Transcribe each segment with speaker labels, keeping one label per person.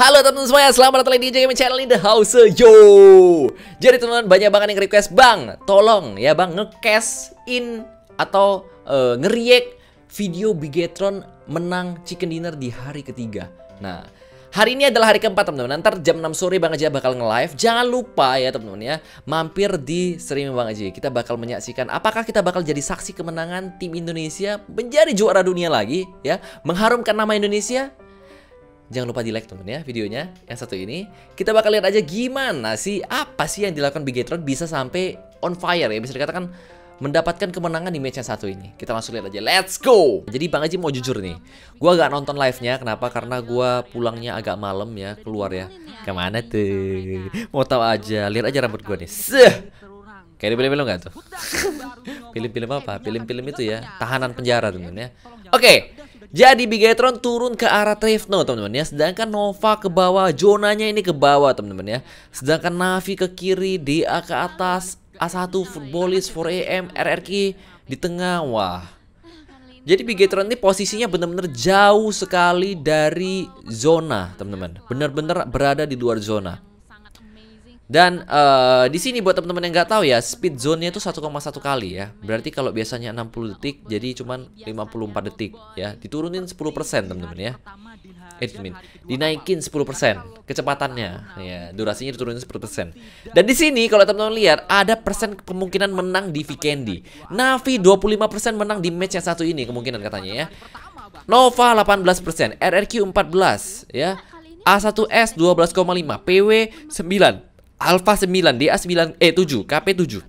Speaker 1: Halo teman-teman semuanya, selamat datang di Gaming Channel in the house Yo Jadi teman-teman banyak banget yang request Bang, tolong ya bang ngecast in Atau uh, ngeriak video Bigetron menang chicken dinner di hari ketiga Nah Hari ini adalah hari keempat teman-teman Ntar jam 6 sore Bang Aja bakal nge-live Jangan lupa ya teman-teman ya Mampir di stream Bang Aja Kita bakal menyaksikan Apakah kita bakal jadi saksi kemenangan tim Indonesia Menjadi juara dunia lagi ya Mengharumkan nama Indonesia Jangan lupa di like temen ya videonya yang satu ini. Kita bakal lihat aja gimana sih apa sih yang dilakukan Bigetron bisa sampai on fire ya bisa dikatakan mendapatkan kemenangan di match yang satu ini. Kita langsung lihat aja. Let's go. Jadi Bang Aji mau jujur nih. Gua gak nonton live-nya kenapa? Karena gue pulangnya agak malam ya, keluar ya. Kemana tuh? Mau tahu aja. Lihat aja rambut gue nih. Seh. Kayak di film-film gak tuh? Pilih-pilih apa? Pilih-pilih itu ya, tahanan penjara temen ya. Oke, okay. Jadi Bigetron turun ke arah Trevno teman-teman ya. Sedangkan Nova ke bawah, zonanya ini ke bawah teman-teman ya. Sedangkan Navi ke kiri, DA ke atas, A1 footballist 4AM, RRQ di tengah. Wah. Jadi Bigetron ini posisinya benar-benar jauh sekali dari zona, teman-teman. Benar-benar berada di luar zona. Dan uh, di sini buat teman-teman yang nggak tahu ya, speed zone-nya itu 1,1 kali ya. Berarti kalau biasanya 60 detik jadi cuman 54 detik ya. Diturunin 10% teman-teman ya. Eh, mean, dinaikin 10% kecepatannya ya. Durasinya diturunin 10%. Dan di sini kalau teman-teman lihat ada persen kemungkinan menang di Vikendi. Navi 25% menang di match yang satu ini kemungkinan katanya ya. Nova 18%, RRQ 14 ya. A1S 12,5, PW 9 Alpha 9, DA9, eh 7, KP7.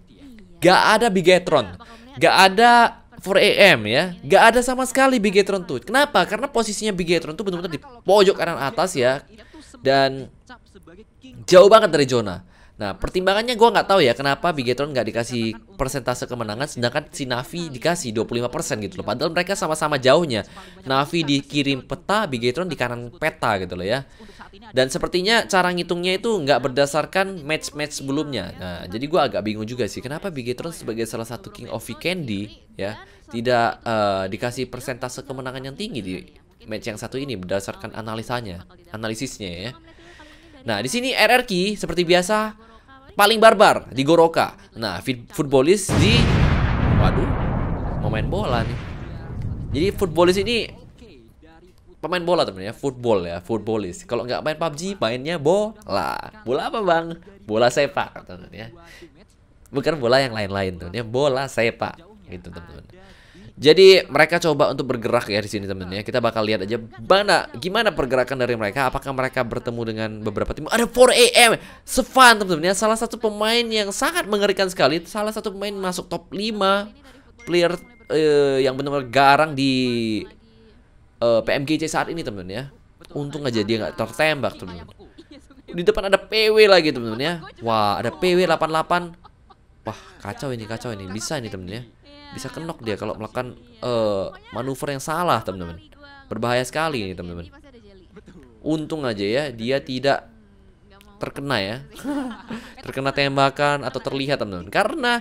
Speaker 1: Gak ada Bigetron. Gak ada 4AM ya. Gak ada sama sekali Bigetron tuh. Kenapa? Karena posisinya Bigetron tuh benar-benar di pojok kanan atas ya. Dan jauh banget dari zona. Nah, pertimbangannya gue nggak tahu ya kenapa Bigetron nggak dikasih persentase kemenangan, sedangkan si Navi dikasih 25% gitu loh. Padahal mereka sama-sama jauhnya. Navi dikirim peta, Bigetron di kanan peta gitu loh ya. Dan sepertinya cara ngitungnya itu nggak berdasarkan match-match sebelumnya. Nah, jadi gue agak bingung juga sih, kenapa Bigetron sebagai salah satu King of Candy ya tidak uh, dikasih persentase kemenangan yang tinggi di match yang satu ini berdasarkan analisanya, analisisnya ya. Nah, di sini RRQ seperti biasa paling barbar di Goroka. Nah, futbolis di waduh, mau main bola nih. Jadi futbolis ini pemain bola teman ya, football ya, futbolis. Kalau nggak main PUBG, mainnya bola. Bola apa, Bang? Bola sepak, teman ya. Bukan bola yang lain-lain, teman ya, bola sepak gitu, teman-teman. Jadi mereka coba untuk bergerak ya di sini temennya. Kita bakal lihat aja mana gimana pergerakan dari mereka. Apakah mereka bertemu dengan beberapa tim? Ada 4 AM. Sevan temennya salah satu pemain yang sangat mengerikan sekali. Salah satu pemain masuk top 5 player uh, yang benar-benar garang di uh, eh, PMGC saat ini temennya. Untung aja dia nggak tertembak temen. Di depan ada PW lagi temen temennya. Wah ada PW 88. Wah kacau ini kacau ini bisa ini temen temennya bisa kenok dia kalau melakukan uh, manuver yang salah teman-teman berbahaya sekali ini teman-teman untung aja ya dia tidak terkena ya terkena tembakan atau terlihat teman-teman karena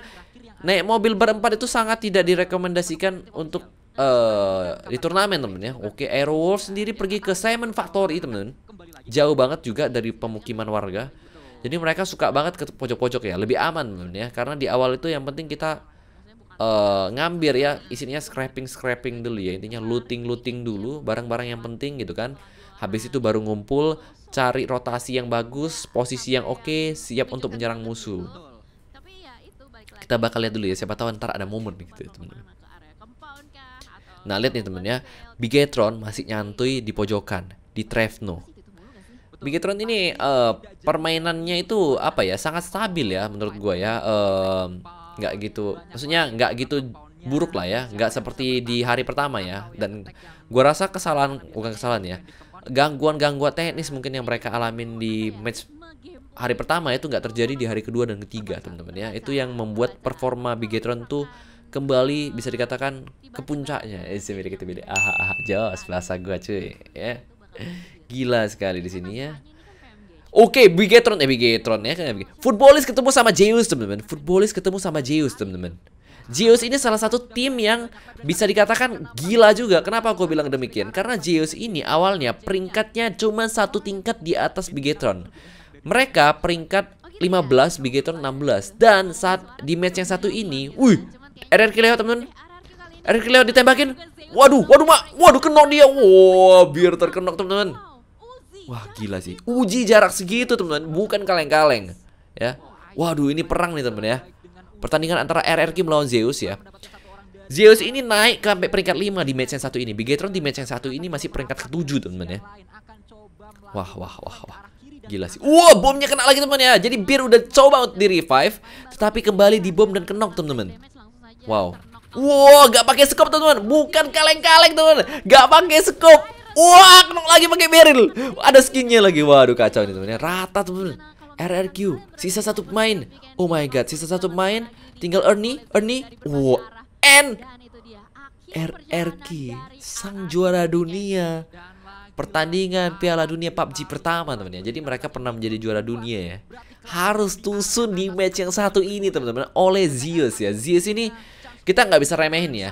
Speaker 1: naik mobil berempat itu sangat tidak direkomendasikan untuk uh, di turnamen temen ya oke Aero sendiri pergi ke Simon Factory temen teman jauh banget juga dari pemukiman warga jadi mereka suka banget ke pojok-pojok ya lebih aman temen teman ya karena di awal itu yang penting kita Eh, ngambil ya isinya scraping scraping dulu ya intinya looting looting dulu barang-barang yang penting gitu kan habis itu baru ngumpul cari rotasi yang bagus posisi yang oke okay, siap untuk menyerang musuh kita bakal lihat dulu ya siapa tahu ntar ada momen gitu ya, temen nah lihat nih temen ya Bigetron masih nyantui di pojokan di Trevno Bigetron ini uh, permainannya itu apa ya sangat stabil ya menurut gua ya uh, Gitu. nggak gitu maksudnya nggak gitu buruk lah ya gitu. nggak seperti di hari pertama ya gitu. dan gua rasa kesalahan bukan kesalahan ya gangguan-gangguan teknis mungkin yang mereka alamin di match hari pertama itu nggak terjadi di hari kedua dan ketiga teman-teman ya itu yang membuat performa Bigetron tuh kembali bisa dikatakan ke puncaknya kita beda aha aha jelas bahasa gua cuy ya gila sekali di sini ya Oke, okay, Bigetron eh Bigetron ya kan. Footballis ketemu sama Zeus, teman-teman. Footballis ketemu sama Zeus, teman-teman. Zeus ini salah satu tim yang bisa dikatakan gila juga. Kenapa aku bilang demikian? Karena Zeus ini awalnya peringkatnya cuma satu tingkat di atas Bigetron. Mereka peringkat 15, Bigetron 16. Dan saat di match yang satu ini, wih, RRQ Leo teman-teman. RRQ Leo ditembakin. Waduh, waduh mak, waduh kenok dia. Wah, wow, biar terkenok teman-teman. Wah gila sih Uji jarak segitu teman-teman Bukan kaleng-kaleng Ya Waduh ini perang nih teman-teman ya Pertandingan antara RRQ melawan Zeus ya Zeus ini naik sampai peringkat 5 di match yang satu ini Bigetron di match yang satu ini masih peringkat ke-7 teman-teman ya Wah wah wah wah Gila sih Wah wow, bomnya kena lagi teman teman ya Jadi Bir udah coba di revive Tetapi kembali di bom dan kenok teman-teman Wow Wow gak pakai scope teman-teman Bukan kaleng-kaleng teman-teman Gak pakai scope Wah, kenok lagi pakai Beril. Ada skinnya lagi. Waduh, kacau nih temennya. Rata temen. RRQ, sisa satu pemain. Oh my god, sisa satu pemain. Tinggal Ernie, Ernie. Wow, N. RRQ, sang juara dunia. Pertandingan Piala Dunia PUBG pertama temennya. Jadi mereka pernah menjadi juara dunia ya. Harus tusun di match yang satu ini teman-teman oleh Zeus ya. Zeus ini kita nggak bisa remehin ya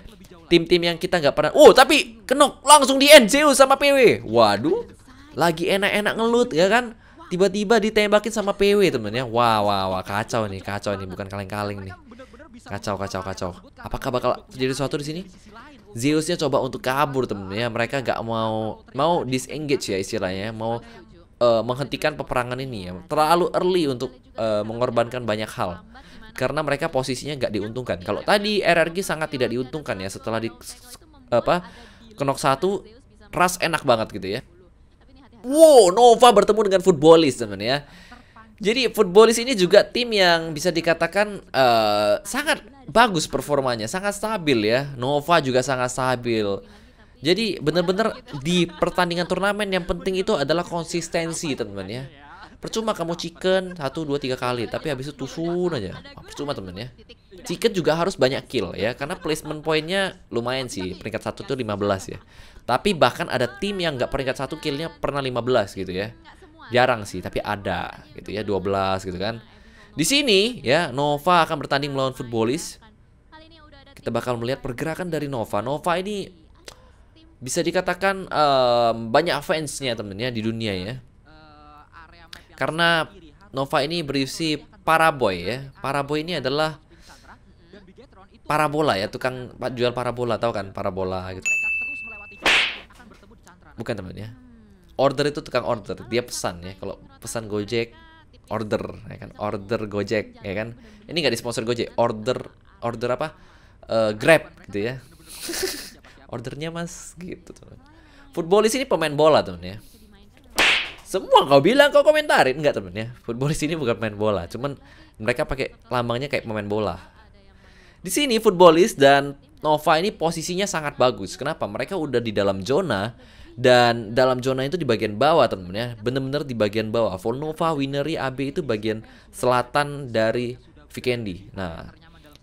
Speaker 1: tim-tim yang kita nggak pernah. Oh, tapi kenok langsung di end Zeus sama PW. Waduh, lagi enak-enak ngelut ya kan? Tiba-tiba ditembakin sama PW temen ya. Wah, wah, wah, kacau nih, kacau nih, bukan kaleng-kaleng nih. Kacau, kacau, kacau. Apakah bakal terjadi sesuatu di sini? Zeusnya coba untuk kabur temen ya. Mereka nggak mau mau disengage ya istilahnya, ya. mau uh, menghentikan peperangan ini ya. Terlalu early untuk uh, mengorbankan banyak hal karena mereka posisinya nggak diuntungkan. Kalau tadi RRQ sangat tidak diuntungkan ya setelah di apa kenok satu ras enak banget gitu ya. Wow, Nova bertemu dengan Footballis teman ya. Jadi Footballis ini juga tim yang bisa dikatakan uh, sangat bagus performanya, sangat stabil ya. Nova juga sangat stabil. Jadi benar-benar di pertandingan turnamen yang penting itu adalah konsistensi teman-teman ya Percuma kamu chicken satu dua tiga kali Tapi habis itu tusun aja Percuma temen ya Chicken juga harus banyak kill ya Karena placement pointnya lumayan sih Peringkat satu tuh 15 ya Tapi bahkan ada tim yang nggak peringkat satu killnya pernah 15 gitu ya Jarang sih tapi ada gitu ya 12 gitu kan di sini ya Nova akan bertanding melawan Footballis Kita bakal melihat pergerakan dari Nova Nova ini bisa dikatakan um, banyak fansnya temennya di dunia ya karena Nova ini berisi paraboy ya. Paraboy ini adalah parabola ya, tukang jual parabola tahu kan? Parabola gitu. Bukan teman ya. Order itu tukang order, dia pesan ya. Kalau pesan Gojek order ya kan order Gojek ya kan ini nggak disponsor Gojek order order apa uh, Grab gitu ya ordernya mas gitu teman football ini pemain bola teman ya semua kau bilang kau komentarin nggak temen ya footballis ini bukan main bola cuman mereka pakai lambangnya kayak pemain bola di sini footballis dan Nova ini posisinya sangat bagus kenapa mereka udah di dalam zona dan dalam zona itu di bagian bawah temen ya bener-bener di bagian bawah Nova Winery, AB itu bagian selatan dari Vikendi nah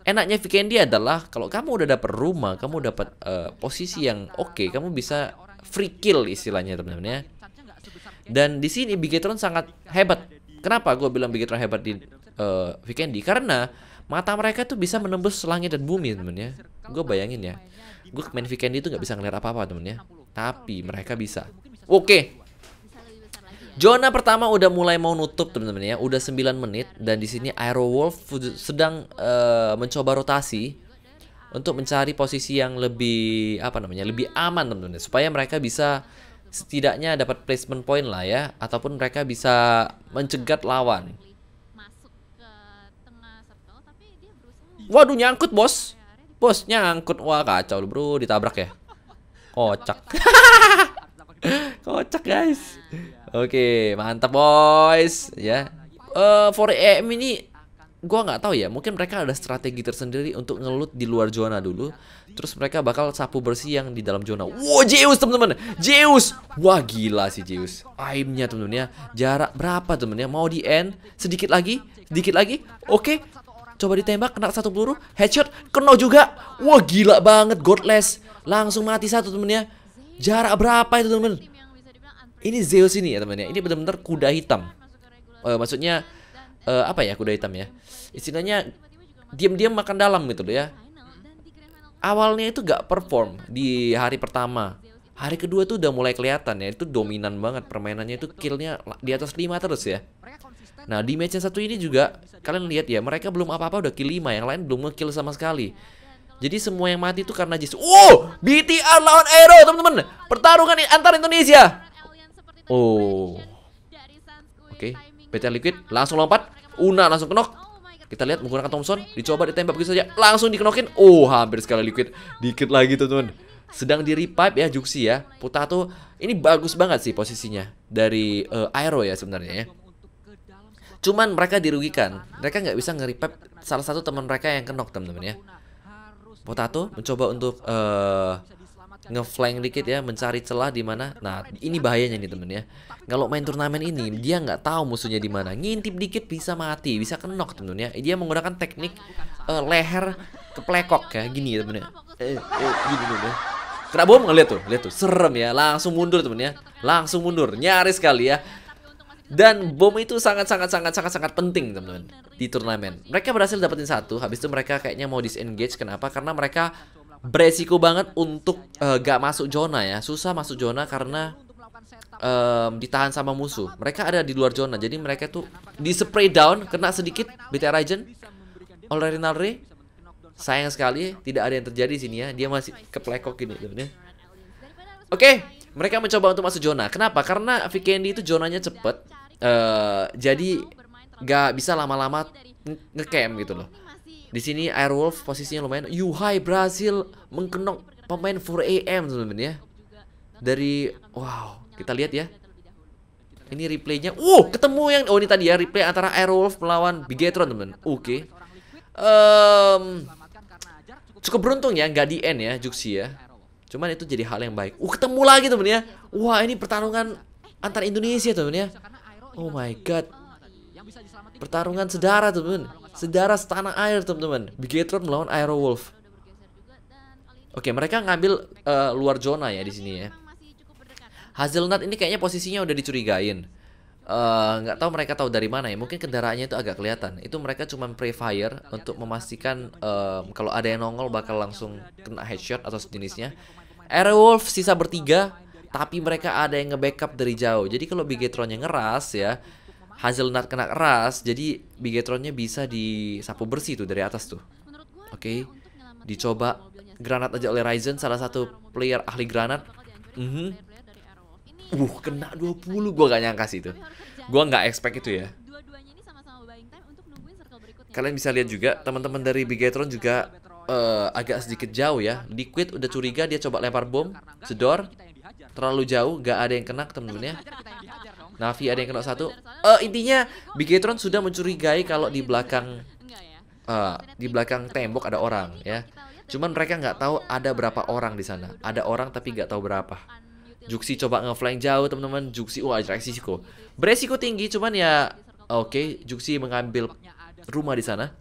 Speaker 1: enaknya Vikendi adalah kalau kamu udah dapet rumah, kamu dapat uh, eh, posisi yang oke, okay, kamu bisa free kill istilahnya teman-teman ya. Dan di sini Bigetron sangat hebat. Kenapa gue bilang Bigetron hebat di uh, Vikendi? Karena mata mereka tuh bisa menembus langit dan bumi temen ya. Gue bayangin ya, gue main Vikendi tuh nggak bisa ngeliat apa-apa temen ya. Tapi mereka bisa. Oke. Okay. Zona pertama udah mulai mau nutup temen-temen ya, udah 9 menit dan di sini Aero Wolf sedang uh, mencoba rotasi untuk mencari posisi yang lebih apa namanya lebih aman teman-teman ya. supaya mereka bisa setidaknya dapat placement point lah ya ataupun mereka bisa mencegat nah, lawan waduh nyangkut bos iya, bos nyangkut wah kacau lu bro ditabrak ya kocak kocak guys iya, iya. oke okay, mantap boys ya yeah. uh, 4am ini gue nggak tahu ya mungkin mereka ada strategi tersendiri untuk ngelut di luar zona dulu terus mereka bakal sapu bersih yang di dalam zona wow Zeus temen-temen Zeus wah gila si Zeus aimnya temen-temen ya jarak berapa temen ya mau di end sedikit lagi sedikit lagi oke okay. coba ditembak kena satu peluru headshot kena juga wah gila banget godless langsung mati satu temen ya jarak berapa itu temen ini Zeus ini ya temen ya ini benar-benar kuda hitam uh, maksudnya uh, apa ya kuda hitam ya istilahnya diam-diam makan dalam gitu loh ya. Awalnya itu gak perform di hari pertama. Hari kedua tuh udah mulai kelihatan ya, itu dominan banget permainannya itu killnya di atas 5 terus ya. Nah di match yang satu ini juga kalian lihat ya, mereka belum apa-apa udah kill 5, yang lain belum nge-kill sama sekali. Jadi semua yang mati itu karena jis Oh, BTR lawan Aero teman-teman. Pertarungan antar Indonesia. Oh. Oke, okay. BTR Liquid langsung lompat. Una langsung knock. Kita lihat menggunakan Thompson, dicoba ditembak begitu saja, langsung dikenokin. Oh, hampir sekali liquid. Dikit lagi tuh, teman. Sedang di repipe ya Juxi ya. Putato ini bagus banget sih posisinya dari uh, Aero ya sebenarnya ya. Cuman mereka dirugikan. Mereka nggak bisa nge salah satu teman mereka yang kenok, teman-teman ya. Potato mencoba untuk uh, ngeflank dikit ya mencari celah di mana nah ini bahayanya nih temen ya kalau main turnamen ini dia nggak tahu musuhnya di mana ngintip dikit bisa mati bisa kenok temen ya dia menggunakan teknik uh, leher keplekok ya gini ya temen ya eh, eh, gini temen ya kena bom ngeliat tuh lihat tuh serem ya langsung mundur temen ya langsung mundur nyaris sekali ya dan bom itu sangat sangat sangat sangat sangat penting teman-teman di turnamen. Mereka berhasil dapetin satu, habis itu mereka kayaknya mau disengage. Kenapa? Karena mereka beresiko banget untuk uh, gak masuk zona ya. Susah masuk zona karena um, ditahan sama musuh. Mereka ada di luar zona. Jadi mereka tuh di spray down, kena sedikit BTR Ryzen oleh Rinaldi Sayang sekali tidak ada yang terjadi sini ya. Dia masih keplekok ini. Gitu ya. Oke, okay, mereka mencoba untuk masuk zona. Kenapa? Karena Vikendi itu zonanya cepet. Uh, jadi gak bisa lama-lama ngecamp gitu loh. Di sini Airwolf posisinya lumayan. Yuhai Brazil mengkenok pemain 4AM teman-teman ya. Dari wow, kita lihat ya. Ini replaynya. Uh, ketemu yang oh ini tadi ya replay antara Airwolf melawan Bigetron teman. teman Oke. Okay. Um, cukup beruntung ya nggak di end ya Juxi ya. Cuman itu jadi hal yang baik. Uh, ketemu lagi teman teman ya. Wah, ini pertarungan antar Indonesia teman ya. Oh my god. Pertarungan sedara teman teman. Sedara setanah air teman-teman. Bigetron melawan Aerowolf. Oke, mereka ngambil uh, luar zona ya di sini ya. Hazelnut ini kayaknya posisinya udah dicurigain. Eh, nggak uh, tahu mereka tahu dari mana ya. Mungkin kendaraannya itu agak kelihatan. Itu mereka cuma pre-fire untuk memastikan um, kalau ada yang nongol bakal langsung kena headshot atau sejenisnya. Airwolf sisa bertiga, tapi mereka ada yang nge-backup dari jauh. Jadi kalau Bigetronnya ngeras ya, hazelnut kena keras, jadi bigetronnya bisa disapu bersih tuh dari atas tuh. Oke, okay. dicoba granat aja oleh Ryzen, salah satu player ahli granat. Mm -hmm. Uh, kena 20. Gua gak nyangka sih itu. Gua nggak expect itu ya. Kalian bisa lihat juga teman-teman dari Bigetron juga uh, agak sedikit jauh ya. Liquid udah curiga dia coba lempar bom, sedor, Terlalu jauh, gak ada yang kena temennya. Navi ada yang kena satu. Uh, intinya Bigetron sudah mencurigai iya, kalau iya, di iya, belakang uh, di belakang tembok ada orang ya. Cuman mereka nggak tahu ada berapa orang di sana. Ada orang tapi nggak tahu berapa. Juksi coba ngeflank jauh teman-teman. Juksi wah oh, resiko. Beresiko tinggi cuman ya oke okay, Juksi mengambil rumah di sana.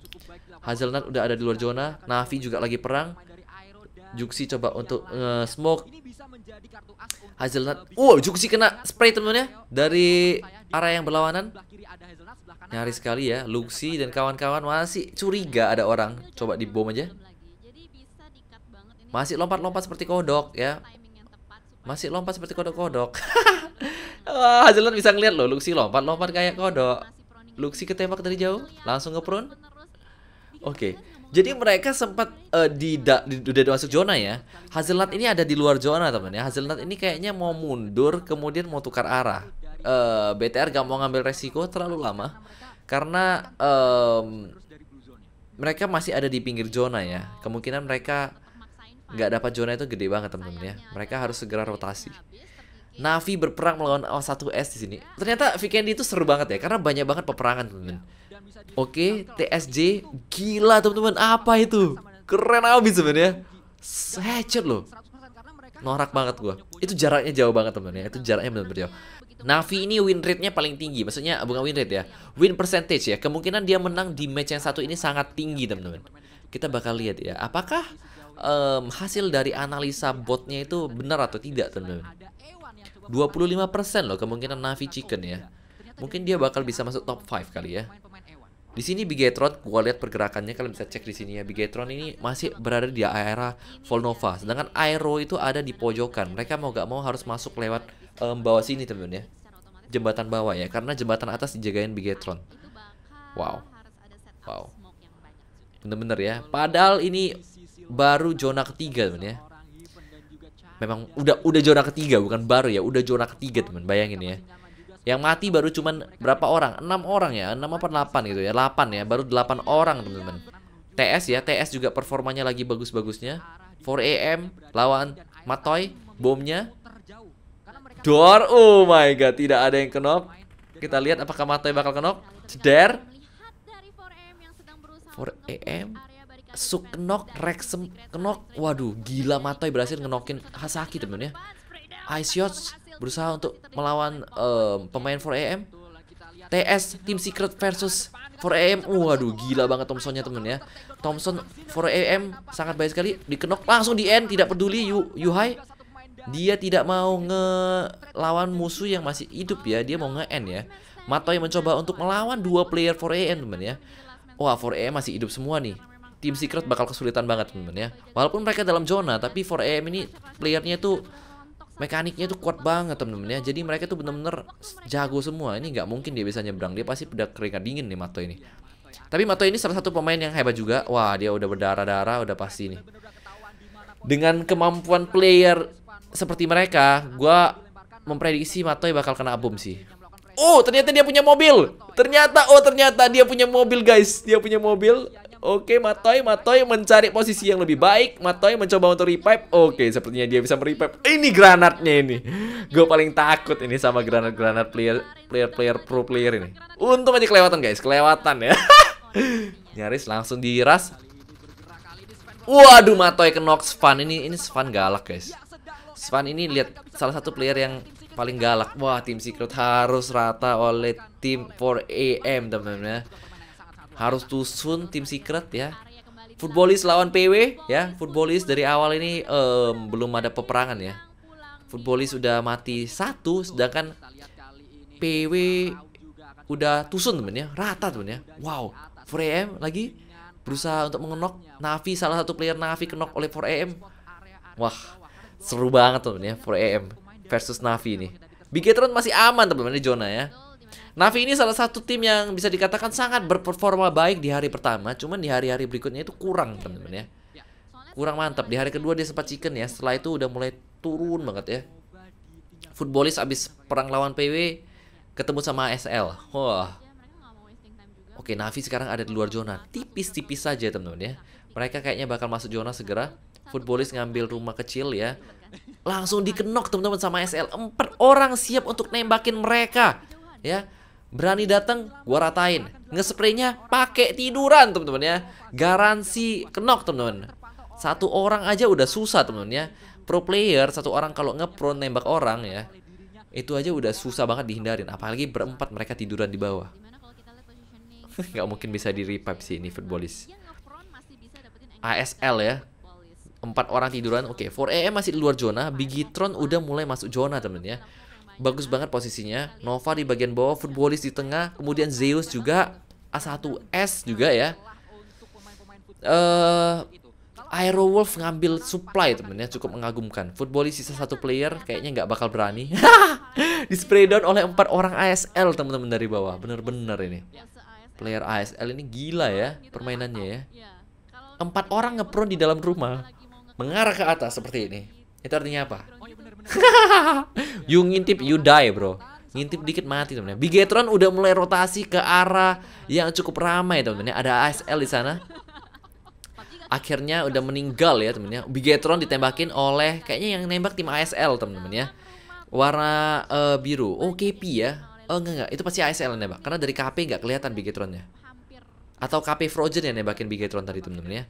Speaker 1: Hazelnut udah ada di luar zona. Navi juga lagi perang. Juksi coba untuk eh, nge-smoke Hazelnut Wow, Juksi kena spray temennya Dari arah yang berlawanan Nyari sekali ya Luxi dan kawan-kawan masih curiga ada orang Coba dibom aja Masih lompat-lompat seperti kodok ya Masih lompat seperti kodok-kodok Hazelnut bisa ngeliat loh Luxi lompat-lompat kayak kodok Luxi gitu. ketembak dari jauh Langsung ngeprun Oke. Okay. Jadi mereka sempat uh, di, da, di udah masuk zona ya. Hazelnut ini ada di luar zona teman ya. Hazelnut ini kayaknya mau mundur kemudian mau tukar arah. Uh, eh, BTR gak mau ngambil resiko terlalu lama karena um, mereka masih ada di pinggir zona ya. Kemungkinan mereka nggak dapat zona itu gede banget teman-teman ya. Mereka harus segera rotasi. Navi berperang melawan O1S di sini. Ternyata Vikendi itu seru banget ya karena banyak banget peperangan teman-teman Oke, TSJ gila teman-teman apa itu? Keren abis sebenarnya. Hatchet loh. Norak banget gua. Itu jaraknya jauh banget teman teman ya. Itu jaraknya benar-benar jauh. Navi ini win rate-nya paling tinggi, maksudnya bukan win rate ya, win percentage ya. Kemungkinan dia menang di match yang satu ini sangat tinggi, teman-teman. Kita bakal lihat ya, apakah um, hasil dari analisa botnya itu benar atau tidak, teman-teman. 25% loh kemungkinan Navi Chicken ya. Mungkin dia bakal bisa masuk top 5 kali ya. Di sini Bigetron, gua lihat pergerakannya kalian bisa cek di sini ya. Bigetron ini masih berada di area Volnova, sedangkan Aero itu ada di pojokan. Mereka mau gak mau harus masuk lewat um, bawah sini teman-teman ya, jembatan bawah ya, karena jembatan atas dijagain Bigetron. Wow, wow, bener-bener ya. Padahal ini baru zona ketiga teman ya. Memang udah udah zona ketiga bukan baru ya, udah zona ketiga teman. Bayangin ya. Yang mati baru cuman berapa orang? 6 orang ya, 6 apa 8 gitu ya. 8 ya, baru 8 orang, teman-teman. TS ya, TS juga performanya lagi bagus-bagusnya. 4AM lawan Matoy, bomnya. door oh my god, tidak ada yang kenok Kita lihat apakah Matoy bakal kenok Ceder. 4AM Suk kenok Rexem kenok Waduh, gila Matoy berhasil ngenokin Hasaki teman-teman ya Ice Shots berusaha untuk melawan um, pemain 4AM TS Team Secret versus 4AM Waduh gila banget Thompsonnya temen ya Thompson 4AM sangat baik sekali Dikenok langsung di end Tidak peduli Yu Yuhai Dia tidak mau ngelawan musuh yang masih hidup ya Dia mau nge-end ya Matoy mencoba untuk melawan dua player 4AM temen ya Wah 4AM masih hidup semua nih Team Secret bakal kesulitan banget temen ya Walaupun mereka dalam zona Tapi 4AM ini playernya tuh mekaniknya tuh kuat banget temen-temen ya jadi mereka tuh bener-bener jago semua ini nggak mungkin dia bisa nyebrang dia pasti udah keringat dingin nih Mato ini tapi Mato ini salah satu pemain yang hebat juga wah dia udah berdarah-darah udah pasti nih dengan kemampuan player seperti mereka gue memprediksi Matoi bakal kena abum sih Oh ternyata dia punya mobil Ternyata oh ternyata dia punya mobil guys Dia punya mobil Oke, Matoy, Matoy mencari posisi yang lebih baik. Matoy mencoba untuk revive. Oke, sepertinya dia bisa merevive. Ini granatnya ini. Gue paling takut ini sama granat-granat player player player pro player ini. Untung aja kelewatan, guys. Kelewatan ya. Nyaris langsung diras. Waduh, Matoy kena span Ini ini span galak, guys. Svan ini lihat salah satu player yang paling galak. Wah, tim Secret harus rata oleh tim 4AM, teman-teman ya harus tusun tim secret ya. Footballis lawan PW ya. Footballis dari awal ini um, belum ada peperangan ya. Footballis sudah mati satu, sedangkan PW udah tusun temen ya, rata temen ya. Wow, 4AM lagi berusaha untuk mengenok Navi salah satu player Navi kenok oleh 4AM. Wah, seru banget temen ya 4AM versus Navi ini. Bigetron masih aman temen-temen zona ya. Navi ini salah satu tim yang bisa dikatakan sangat berperforma baik di hari pertama, cuman di hari-hari berikutnya itu kurang teman-teman ya. Kurang mantap. Di hari kedua dia sempat chicken ya, setelah itu udah mulai turun banget ya. Footballis abis perang lawan PW ketemu sama SL. Wah. Oke, Navi sekarang ada di luar zona. Tipis-tipis saja teman-teman ya. Mereka kayaknya bakal masuk zona segera. Footballis ngambil rumah kecil ya. Langsung dikenok teman-teman sama SL. Empat orang siap untuk nembakin mereka ya berani datang gua ratain ngespraynya pakai tiduran teman-teman ya garansi kenok teman-teman satu orang aja udah susah teman-teman ya pro player satu orang kalau ngepron nembak orang ya itu aja udah susah banget dihindarin apalagi berempat mereka tiduran di bawah nggak mungkin bisa di revive sih ini footballis ASL ya empat orang tiduran oke okay. 4 am masih di luar zona Bigitron udah mulai masuk zona temen ya bagus banget posisinya. Nova di bagian bawah, futbolis di tengah, kemudian Zeus juga, A1S juga ya. Uh, Aero Wolf ngambil supply temennya cukup mengagumkan. Footballis sisa satu player kayaknya nggak bakal berani. di spray down oleh empat orang ASL temen-temen dari bawah. Bener-bener ini. Player ASL ini gila ya permainannya ya. Empat orang ngepron di dalam rumah mengarah ke atas seperti ini. Itu artinya apa? you ngintip you die bro ngintip dikit mati temennya Bigetron udah mulai rotasi ke arah yang cukup ramai temennya ada ASL di sana akhirnya udah meninggal ya temennya Bigetron ditembakin oleh kayaknya yang nembak tim ASL temen-temen ya. warna uh, biru oh KP ya oh enggak enggak itu pasti ASL yang nembak karena dari KP nggak kelihatan Bigetronnya atau KP Frozen yang nembakin Bigetron tadi temennya.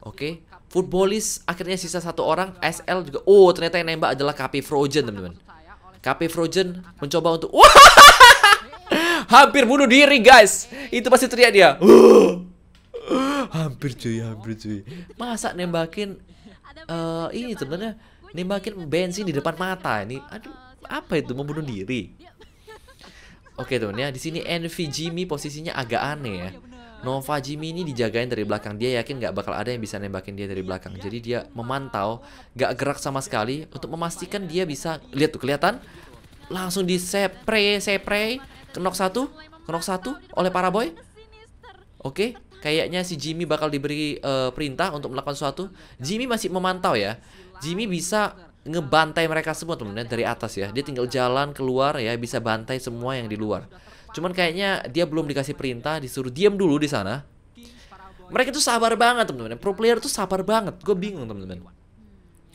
Speaker 1: Oke, okay. Footballis akhirnya sisa satu orang, SL juga. Oh, ternyata yang nembak adalah KP Frozen, teman-teman. KP Frozen mencoba untuk Wah! hampir bunuh diri, guys. Itu pasti teriak dia. hampir cuy, hampir cuy. Masa nembakin uh, ini sebenarnya nembakin bensin di depan mata ini. Aduh, apa itu membunuh diri? Oke teman ya, di sini Envy Jimmy posisinya agak aneh ya. Nova Jimmy ini dijagain dari belakang Dia yakin nggak bakal ada yang bisa nembakin dia dari belakang Jadi dia memantau nggak gerak sama sekali Untuk memastikan dia bisa Lihat tuh kelihatan Langsung di sepre Sepre Kenok satu Kenok satu Oleh para boy Oke okay. Kayaknya si Jimmy bakal diberi uh, perintah untuk melakukan sesuatu Jimmy masih memantau ya Jimmy bisa ngebantai mereka semua temennya dari atas ya. Dia tinggal jalan keluar ya bisa bantai semua yang di luar. Cuman kayaknya dia belum dikasih perintah disuruh diam dulu di sana. Mereka tuh sabar banget temen-temen. Pro player tuh sabar banget. Gue bingung temen-temen.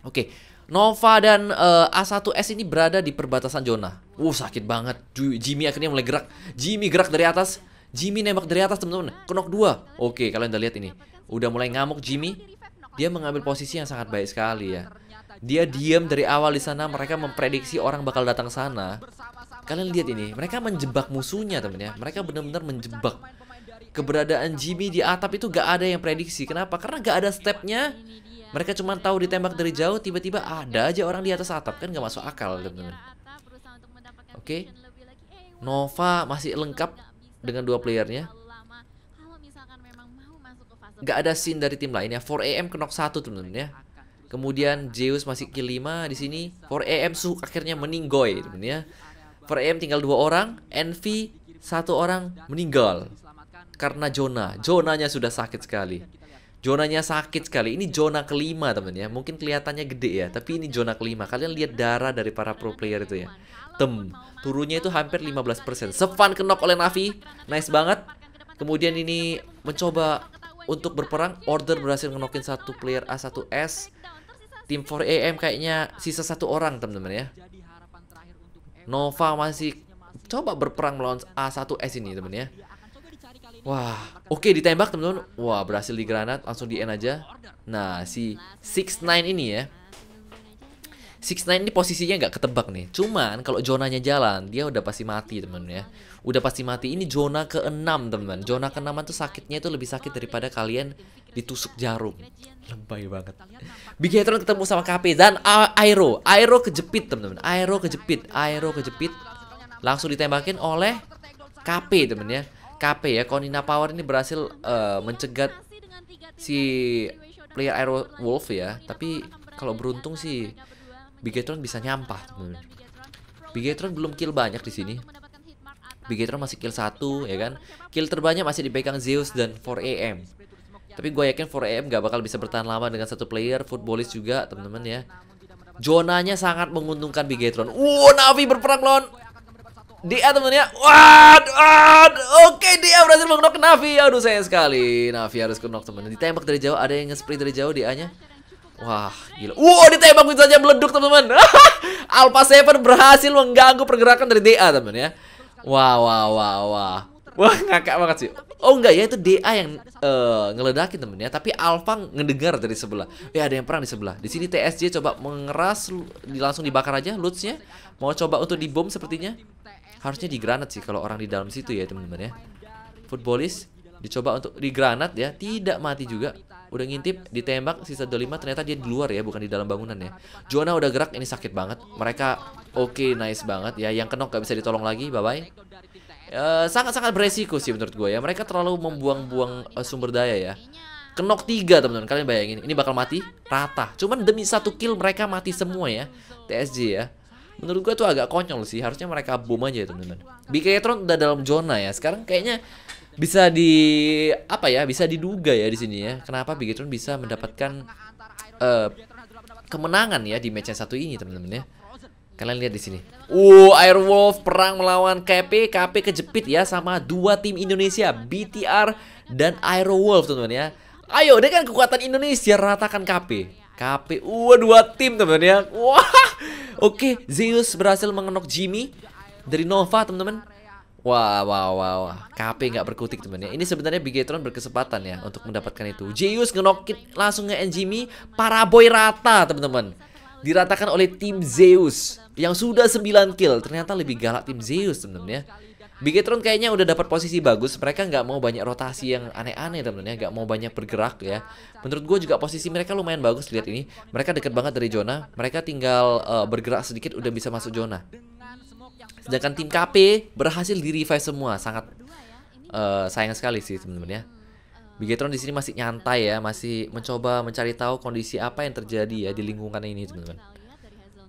Speaker 1: Oke, Nova dan uh, eh, A1S ini berada di perbatasan zona. Uh sakit banget. Jimmy akhirnya mulai gerak. Jimmy gerak dari atas. Jimmy nembak dari atas temen-temen. Kenok dua. Oke, kalian udah lihat ini. Udah mulai ngamuk Jimmy. Dia mengambil posisi yang sangat baik sekali ya dia diam dari awal di sana, mereka memprediksi orang bakal datang sana. Kalian lihat ini, mereka menjebak musuhnya temen ya. Mereka benar-benar menjebak. Keberadaan Jimmy di atap itu gak ada yang prediksi. Kenapa? Karena gak ada stepnya. Mereka cuma tahu ditembak dari jauh, tiba-tiba ada aja orang di atas atap. Kan gak masuk akal temen Oke. Nova masih lengkap dengan dua playernya gak ada scene dari tim lainnya 4 AM kenok satu temen-temen ya Kemudian Zeus masih kill 5 di sini. 4AM Su akhirnya meninggoy gitu, ya 4AM tinggal dua orang, Envy satu orang meninggal karena Jonah Jonanya sudah sakit sekali. Jonanya sakit sekali. Ini Jonah kelima teman ya. Mungkin kelihatannya gede ya, tapi ini Jonah kelima. Kalian lihat darah dari para pro player itu ya. Tem, turunnya itu hampir 15%. sevan kenok oleh Navi. Nice banget. Kemudian ini mencoba untuk berperang. Order berhasil ngenokin satu player A1S. Tim 4AM kayaknya sisa satu orang teman-teman ya. Nova masih coba berperang melawan A1S ini teman teman ya. Wah, oke okay, ditembak teman-teman. Wah, berhasil digranat, langsung di end aja. Nah, si 69 ini ya. 69 ini posisinya nggak ketebak nih. Cuman kalau zonanya jalan, dia udah pasti mati, teman teman ya. Udah pasti mati. Ini zona ke-6, teman. Zona ke-6 tuh sakitnya itu lebih sakit daripada kalian ditusuk jarum lebay banget Big Hatron ketemu sama KP dan Aero Aero kejepit teman-teman, Aero kejepit Aero kejepit langsung ditembakin oleh KP teman ya KP ya Konina Power ini berhasil uh, mencegat si player Aero Wolf ya tapi kalau beruntung sih Bigetron bisa nyampah temen. Bigetron belum kill banyak di sini Bigetron masih kill satu ya kan kill terbanyak masih dipegang Zeus dan 4AM tapi gue yakin 4AM gak bakal bisa bertahan lama dengan satu player, futbolis juga teman-teman ya. jonanya sangat menguntungkan Bigetron. Wow, Navi berperang lon dia temennya Wah, oke okay, dia berhasil mengenok Navi. Aduh sayang sekali. Navi harus knock temen. Ditembak dari jauh, ada yang nge-spray dari jauh dia-nya. Wah, gila. Wow, ditembak bisa saja meleduk teman-teman. Alpha Seven berhasil mengganggu pergerakan dari DA teman ya. Wah, wah, wah, wah. Wah, ngakak banget sih. Oh enggak ya itu DA yang uh, ngeledakin temennya tapi Alpha ngedengar dari sebelah. Ya ada yang perang di sebelah. Di sini TSJ coba mengeras langsung dibakar aja lootsnya. Mau coba untuk dibom sepertinya. Harusnya di granat sih kalau orang di dalam situ ya teman-teman ya. Footballist dicoba untuk di granat ya, tidak mati juga. Udah ngintip, ditembak, sisa 25 ternyata dia di luar ya, bukan di dalam bangunan ya. Jona udah gerak, ini sakit banget. Mereka oke, okay, nice banget ya. Yang kenok gak bisa ditolong lagi, bye-bye. Eh, sangat-sangat uh, beresiko sih menurut gue ya. Mereka terlalu membuang-buang uh, sumber daya ya. Kenok tiga teman-teman. Kalian bayangin ini bakal mati rata. Cuman demi satu kill mereka mati semua ya. tsg ya. Menurut gue tuh agak konyol sih. Harusnya mereka boom aja ya, teman-teman. bigetron udah dalam zona ya. Sekarang kayaknya bisa di apa ya? Bisa diduga ya di sini ya. Kenapa bigetron bisa mendapatkan uh, kemenangan ya di match yang satu ini teman-teman ya. Kalian lihat di sini. Uh, Airwolf perang melawan KP, KP kejepit ya sama dua tim Indonesia, BTR dan Airwolf teman-teman ya. Ayo, deh kan kekuatan Indonesia ratakan KP. KP, uh dua tim teman-teman ya. Wah. Oke, Zeus berhasil mengenok Jimmy dari Nova teman-teman. Wah, wah, wah, wah. KP nggak berkutik teman teman ya. Ini sebenarnya Bigetron berkesempatan ya untuk mendapatkan itu. Zeus ngenokin langsung nge Jimmy, para boy rata teman-teman diratakan oleh tim Zeus yang sudah 9 kill. Ternyata lebih galak tim Zeus ya. Bigetron kayaknya udah dapat posisi bagus. Mereka nggak mau banyak rotasi yang aneh-aneh temen-temen ya nggak mau banyak bergerak ya. Menurut gue juga posisi mereka lumayan bagus lihat ini. Mereka deket banget dari zona. Mereka tinggal uh, bergerak sedikit udah bisa masuk zona. Sedangkan tim KP berhasil di revive semua. Sangat uh, sayang sekali sih temen-temen ya. Bigetron di sini masih nyantai ya, masih mencoba mencari tahu kondisi apa yang terjadi ya di lingkungan ini, teman-teman.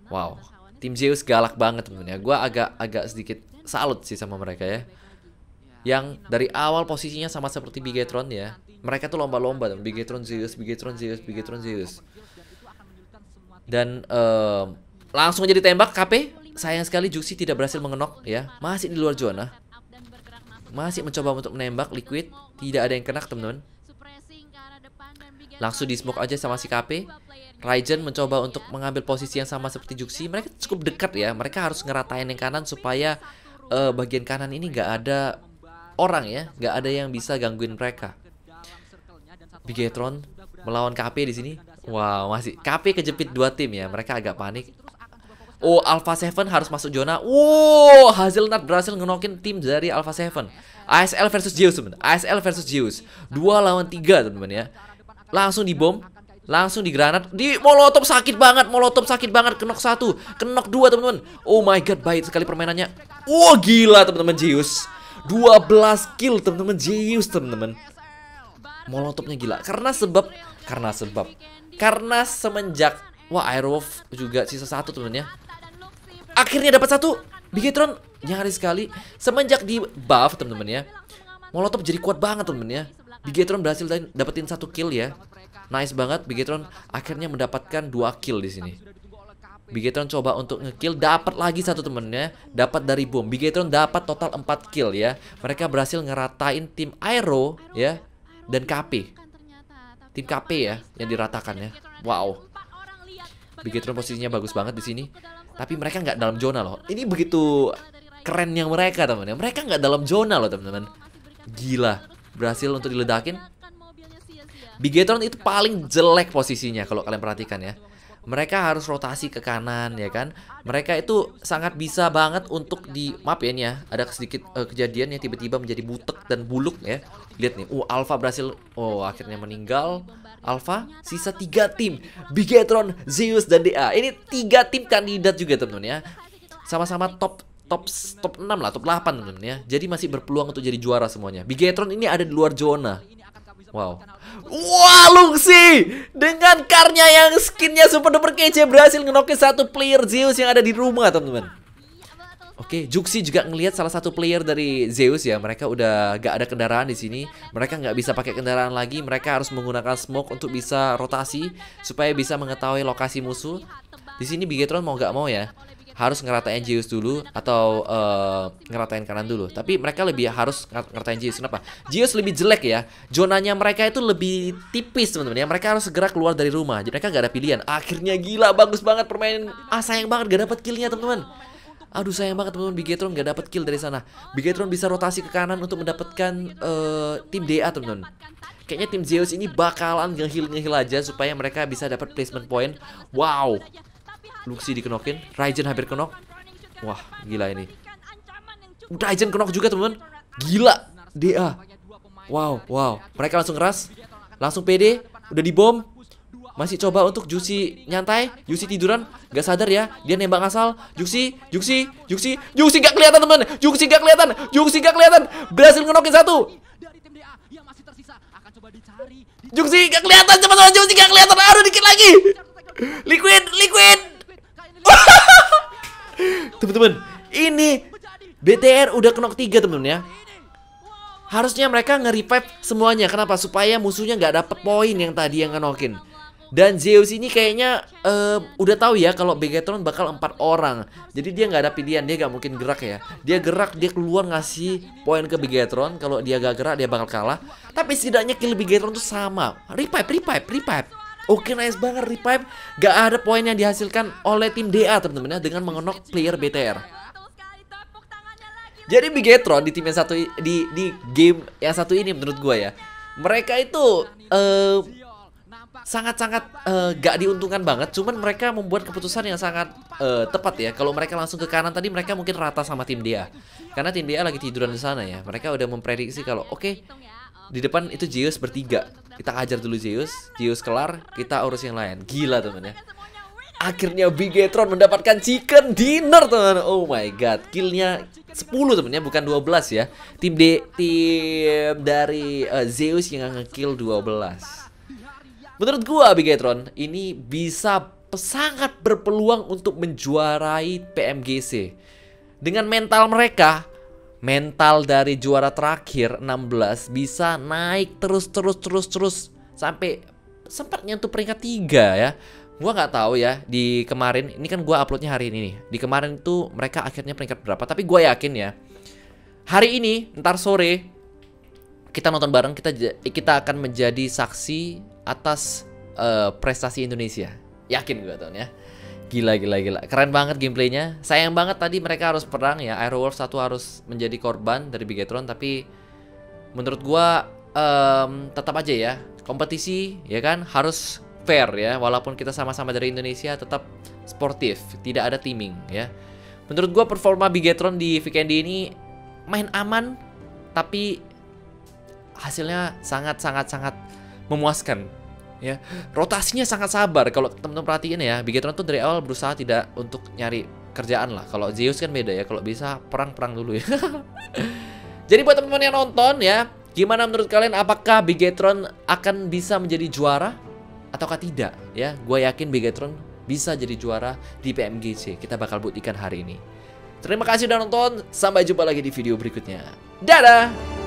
Speaker 1: Wow, tim Zeus galak banget, teman-teman ya. Gua agak agak sedikit salut sih sama mereka ya. Yang dari awal posisinya sama seperti Bigetron ya. Mereka tuh lomba-lomba, Bigetron Zeus, Bigetron Zeus, Bigetron Zeus. Dan um, langsung jadi tembak KP. Sayang sekali Juxi tidak berhasil mengenok ya. Masih di luar zona. Masih mencoba untuk menembak Liquid. Tidak ada yang kena teman-teman. Langsung di smoke aja sama si KP. ryzen mencoba untuk mengambil posisi yang sama seperti Juxi. Mereka cukup dekat ya. Mereka harus ngeratain yang kanan supaya uh, bagian kanan ini nggak ada orang ya, nggak ada yang bisa gangguin mereka. Bigetron melawan KP di sini. Wow, masih KP kejepit dua tim ya. Mereka agak panik. Oh, Alpha Seven harus masuk zona. Wow, Hazelnut berhasil ngenokin tim dari Alpha Seven. ASL versus Zeus, teman. ASL versus Zeus. Dua lawan tiga, teman-teman ya. Langsung dibom, langsung di granat, di molotov sakit banget, molotov sakit banget, kenok satu, kenok dua, teman-teman. Oh my god, baik sekali permainannya. Wow, gila, teman-teman Zeus. 12 kill, teman-teman Zeus, teman-teman. Molotovnya gila. Karena sebab, karena sebab. Karena semenjak Wah, Airwolf juga sisa satu temennya Akhirnya dapat satu. Bigetron nyaris sekali. Semenjak di buff teman-teman ya. Molotov jadi kuat banget teman-teman ya. Bigetron berhasil dapetin satu kill ya. Nice banget Bigetron akhirnya mendapatkan dua kill di sini. Bigetron coba untuk ngekill dapat lagi satu temennya dapat dari bom Bigetron dapat total 4 kill ya mereka berhasil ngeratain tim Aero ya dan KP tim KP ya yang diratakan ya wow Bigetron posisinya bagus banget di sini tapi mereka nggak dalam zona loh ini begitu kerennya mereka teman-teman mereka nggak dalam zona loh teman-teman gila berhasil untuk diledakin Bigetron itu paling jelek posisinya kalau kalian perhatikan ya mereka harus rotasi ke kanan ya kan mereka itu sangat bisa banget untuk di map ya ya ada sedikit uh, kejadian yang tiba-tiba menjadi butek dan buluk ya lihat nih uh Alpha berhasil oh akhirnya meninggal Alpha, sisa tiga tim, Bigetron, Zeus dan DA. Ini tiga tim kandidat juga teman-teman ya. Sama-sama top top top 6 lah, top 8 teman-teman ya. Jadi masih berpeluang untuk jadi juara semuanya. Bigetron ini ada di luar zona. Wow. Wah, sih dengan karnya yang skinnya super duper kece berhasil ngenokin satu player Zeus yang ada di rumah, teman-teman. Oke, okay, Juxi juga ngelihat salah satu player dari Zeus ya. Mereka udah gak ada kendaraan di sini. Mereka gak bisa pakai kendaraan lagi. Mereka harus menggunakan smoke untuk bisa rotasi supaya bisa mengetahui lokasi musuh. Di sini Bigetron mau gak mau ya harus ngeratain Zeus dulu atau uh, ngeratain kanan dulu. Tapi mereka lebih harus ngeratain Zeus. Kenapa? Zeus lebih jelek ya. Zonanya mereka itu lebih tipis teman-teman ya. Mereka harus segera keluar dari rumah. Jadi mereka gak ada pilihan. Akhirnya gila bagus banget permainan. Ah sayang banget gak dapat killnya teman-teman. Aduh sayang banget teman-teman Bigetron gak dapet kill dari sana. Bigetron bisa rotasi ke kanan untuk mendapatkan uh, tim DA teman-teman. Kayaknya tim Zeus ini bakalan ngehil ngehil aja supaya mereka bisa dapat placement point. Wow. Luxi dikenokin, Raijen hampir kenok. Wah, gila ini. udah Raijen kenok juga teman-teman. Gila. DA. Wow, wow. Mereka langsung keras. Langsung PD. Udah dibom. Masih coba untuk Juksi nyantai. Juksi tiduran. Gak sadar ya. Dia nembak asal. Juksi, Juksi, Juksi. Juksi gak kelihatan teman. Juksi gak kelihatan. Juksi gak kelihatan. Berhasil ngenokin satu. Juksi gak kelihatan. Cepat sama Juksi gak kelihatan. Aduh dikit lagi. Liquid, liquid. Teman-teman, ini BTR udah kenok tiga teman-teman ya. Harusnya mereka nge-revive semuanya. Kenapa? Supaya musuhnya nggak dapet poin yang tadi yang ngenokin. Dan Zeus ini kayaknya uh, udah tahu ya kalau Bigetron bakal empat orang. Jadi dia nggak ada pilihan, dia nggak mungkin gerak ya. Dia gerak, dia keluar ngasih poin ke Bigetron. Kalau dia gak gerak, dia bakal kalah. Tapi setidaknya kill Megatron tuh sama. Repipe, repipe, repipe. Oke nice banget repipe. Gak ada poin yang dihasilkan oleh tim DA teman-teman ya Dengan mengenok player BTR Jadi Bigetron di tim yang satu di, di game yang satu ini menurut gue ya Mereka itu uh, sangat-sangat uh, gak diuntungkan banget. Cuman mereka membuat keputusan yang sangat uh, tepat ya. Kalau mereka langsung ke kanan tadi mereka mungkin rata sama tim dia. Karena tim dia lagi tiduran di sana ya. Mereka udah memprediksi kalau oke okay, di depan itu Zeus bertiga. Kita ajar dulu Zeus. Zeus kelar, kita urus yang lain. Gila temennya. Akhirnya Bigetron mendapatkan chicken dinner teman. Oh my god, killnya 10 temennya bukan 12 ya. Tim D tim dari uh, Zeus yang ngekill 12. Menurut gua Bigetron, ini bisa sangat berpeluang untuk menjuarai PMGC. Dengan mental mereka, mental dari juara terakhir 16 bisa naik terus terus terus terus sampai sempat nyentuh peringkat 3 ya. Gua nggak tahu ya di kemarin ini kan gua uploadnya hari ini nih. Di kemarin itu mereka akhirnya peringkat berapa tapi gua yakin ya. Hari ini ntar sore kita nonton bareng kita kita akan menjadi saksi atas uh, prestasi Indonesia. Yakin gue tuh ya. Gila gila gila. Keren banget gameplaynya. Sayang banget tadi mereka harus perang ya. Iron Wolf satu harus menjadi korban dari Bigetron tapi menurut gue um, tetap aja ya kompetisi ya kan harus fair ya walaupun kita sama-sama dari Indonesia tetap sportif tidak ada timing ya menurut gue performa Bigetron di Vikendi ini main aman tapi hasilnya sangat sangat sangat memuaskan ya rotasinya sangat sabar kalau teman-teman perhatiin ya Bigetron tuh dari awal berusaha tidak untuk nyari kerjaan lah kalau Zeus kan beda ya kalau bisa perang-perang dulu ya jadi buat teman-teman yang nonton ya gimana menurut kalian apakah Bigetron akan bisa menjadi juara ataukah tidak ya gue yakin Bigetron bisa jadi juara di PMGC kita bakal buktikan hari ini terima kasih udah nonton sampai jumpa lagi di video berikutnya dadah